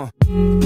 Oh.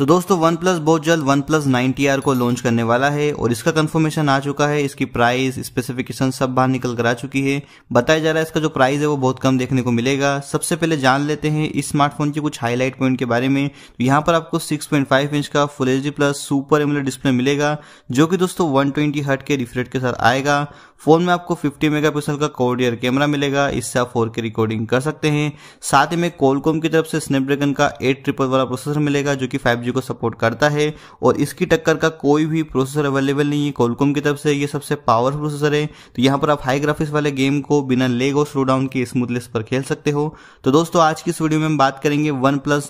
तो दोस्तों one OnePlus बहुत जल्द वन प्लस नाइन को लॉन्च करने वाला है और इसका कंफर्मेशन आ चुका है इसकी प्राइस स्पेसिफिकेशन सब बाहर निकल कर आ चुकी है बताया जा रहा है इसका जो प्राइस है वो बहुत कम देखने को मिलेगा सबसे पहले जान लेते हैं इस स्मार्टफोन के कुछ हाईलाइट पॉइंट के बारे में तो यहाँ पर आपको सिक्स इंच का full H plus super AMOLED display मिलेगा जो कि दोस्तों वन ट्वेंटी हट के रिफ्रेट के साथ आएगा फोन में आपको 50 मेगापिक्सल का कोर्डियर कैमरा मिलेगा इससे आप फोर के रिकॉर्डिंग कर सकते हैं साथ ही में कोलकॉम की तरफ से स्नैपड्रैगन का एट ट्रिपल वाला प्रोसेसर मिलेगा जो कि फाइव जी को सपोर्ट करता है और इसकी टक्कर का कोई भी प्रोसेसर अवेलेबल नहीं है कोलकॉम की तरफ से ये सबसे पावर प्रोसेसर है तो यहाँ पर आप हाई ग्राफिक्स वाले गेम को बिना लेग और स्लो डाउन के स्मूथलेस पर खेल सकते हो तो दोस्तों आज की इस वीडियो में हम बात करेंगे वन प्लस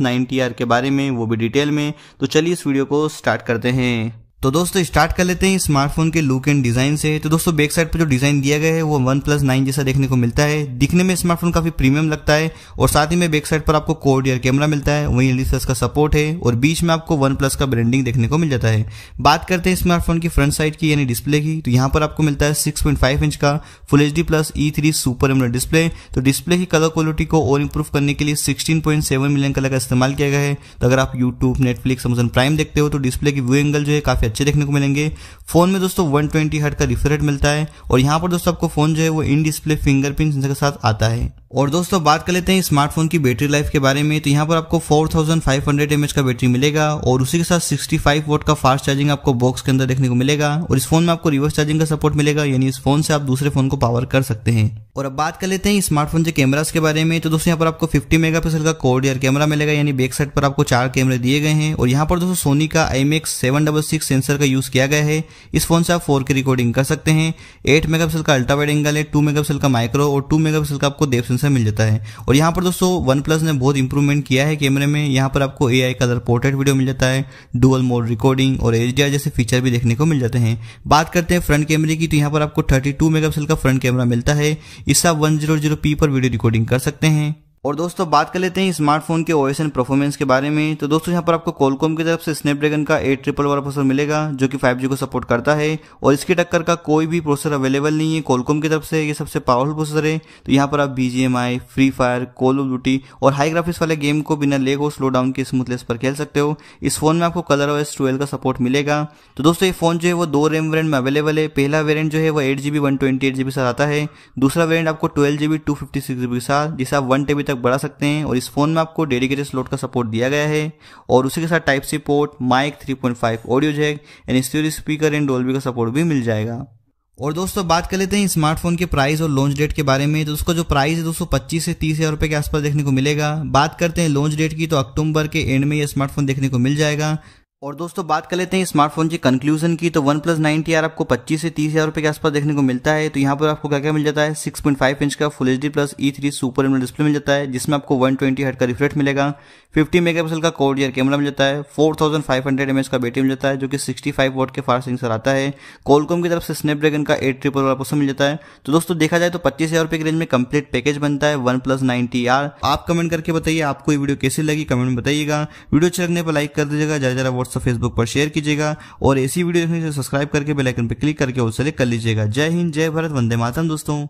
के बारे में वो भी डिटेल में तो चलिए इस वीडियो को स्टार्ट करते हैं तो दोस्तों स्टार्ट कर लेते हैं स्मार्टफोन के लुक एंड डिजाइन से तो दोस्तों बैक साइड पर जो डिजाइन दिया गया है वो वन प्लस नाइन जैसा देखने को मिलता है दिखने में स्मार्टफोन काफी प्रीमियम लगता है और साथ ही में बैक साइड पर आपको कोड या कैमरा मिलता है वहीं एलिसस का सपोर्ट है और बीच में आपको वन प्लस का ब्रांडिंग देखने को मिल जाता है बात करते हैं स्मार्टफोन की फ्रंट साइड की यानी डिस्प्ले की तो यहाँ पर आपको मिलता है सिक्स इंच का full H D plus E three super एमरा डिस्प्ले तो डिस्प्ले की कलर क्वालिटी को और इम्प्रूव करने के लिए sixteen point seven million colour का इस्तेमाल किया गया है तो अगर आप यूट्यूब नेटफ्लिक्स अमेजन प्राइम देखते हो तो डिस्प्ले की व्यू एंगल जो है काफी अच्छे देखने को मिलेंगे फोन में दोस्तों 120 हर्ट का रिफ्रेट मिलता है और यहाँ पर दोस्तों आपको फोन जो है वो इन डिस्प्ले फिंगरप्रिंट के साथ आता है और दोस्तों बात कर लेते हैं स्मार्टफोन की बैटरी लाइफ के बारे में तो यहाँ पर आपको 4500 थाउजेंड का बैटरी मिलेगा और उसी के साथ 65 वोट का फास्ट चार्जिंग आपको बॉक्स के अंदर देखने को मिलेगा और इस फोन में आपको रिवर्स चार्जिंग का सपोर्ट मिलेगा यानी इस फोन से आप दूसरे फोन को पावर कर सकते हैं और अब बात कर लेते हैं स्मार्टफोन के कैमराज के बारे में तो दोस्तों यहाँ पर आपको फिफ्टी मेगा का कोड एयर कैमरा मिलेगा यानी बैक साइड पर आपको चार कैमरे दिए गए हैं और यहाँ पर दोस्तों सोनी का आई सेवन सेंसर का यूज किया गया है इस फोन से आप फोर रिकॉर्डिंग कर सकते हैं एट मेगा का अल्ट्रा वाइड एंगल है टू मेगा का माइक्रो और टू मेगा का आपको डेप सेंसर मिल जाता है और यहाँ पर दोस्तों वन प्लस ने बहुत इंप्रूवमेंट किया है कैमरे में यहाँ पर आपको ए का पोर्ट्रेट वीडियो मिल जाता है डुअल मोड रिकॉर्डिंग और एच जैसे फीचर भी देखने को मिल जाते हैं बात करते हैं फ्रंट कैमरे की तो यहाँ पर आपको थर्टी मेगापिक्सल का फ्रंट कैमरा मिलता है इससे आप वन पर वीडियो रिकॉर्डिंग कर सकते हैं और दोस्तों बात कर लेते हैं स्मार्टफोन के ओएस एंड परफॉर्मेंस के बारे में तो दोस्तों यहाँ पर आपको कोलकॉम की तरफ से स्नैपड्रैगन का एट ट्रिपल वाला प्रोसेसर मिलेगा जो कि 5G को सपोर्ट करता है और इसके टक्कर का कोई भी प्रोसेसर अवेलेबल नहीं है कोलकॉम की तरफ से ये सबसे पावरफुल प्रोसेसर है तो यहाँ पर आप BGMI free fire call of duty और हाई ग्राफिक्स वाले गेम को बिना लेग और स्लो डाउन के स्मूथलेस पर खेल सकते हो इस फोन में आपको कलर ओएस ट्वेल्व का सपोर्ट मिलेगा तो दोस्तों ये फोन जो है वो दो रैम वेरियंट में अवेलेबल है पहला वेरियंट जो है वो eight GB one twenty eight GB साथ आता है दूसरा वेरियंट आपको twelve GB two fifty six GB के साथ जिसे आप वन टेबी तक बढ़ा सकते हैं और इस फ़ोन में आपको डेडिकेटेड स्लॉट का सपोर्ट दिया गया है और उसी के साथ type C port mic 3.5 audio jack and stereo speaker and Dolby का सपोर्ट भी मिल जाएगा और दोस्तों बात कर लेते हैं स्मार्टफोन के प्राइस और लॉन्च डेट के बारे में तो उसका जो प्राइस है दोस्तों पच्चीस से तीस हज़ार रुपये के आसपास देखने को मिलेगा बात करते हैं लॉन्च डेट की तो अक्टूबर के एंड में यह स्मार्टफोन देखने को मिल जाएगा और दोस्तों बात कर लेते हैं स्मार्टफोन की कंक्लूजन की तो वन प्लस नाइनटी आर आपको 25 से तीस हज़ार रुपए के आसपास देखने को मिलता है तो यहाँ पर आपको क्या क्या मिल जाता है 6.5 इंच का full H D plus E three super M display मिल जाता है जिसमें आपको 120 ट्वेंटी हट का रिफ्रेश मिलेगा 50 मेगापिक्सल का कोड ईयर कैमरा मिल जाता है 4500 एमएच का बैटरी मिल जाता है जो कि फाइव वोट के फास्ट सेंसर आता है कोलकॉम की तरफ से स्नैपड्रैगन का एट ट्रिपल वाला पोस्ट मिल जाता है तो दोस्तों देखा जाए तो पच्चीस हज़ार रुपये की रेंज में कंप्लीट पैकेज बनता है वन प्लस नाइनटी आर आप कमेंट करके बताइए आपको ये वीडियो कैसी लगी कमेंट में बताइएगा वीडियो अच्छे लगने पर लाइक कर दीजिएगा ज़्यादा ज़्यादा व्हाट्सअप फेसबुक पर शेयर कीजिएगा और ऐसी वीडियो देखने से सब्सक्राइब करके बेलाइकन पर क्लिक करके और सेलेक्ट कर लीजिएगा जय हिंद जय भारत वंदे मातरम दोस्तों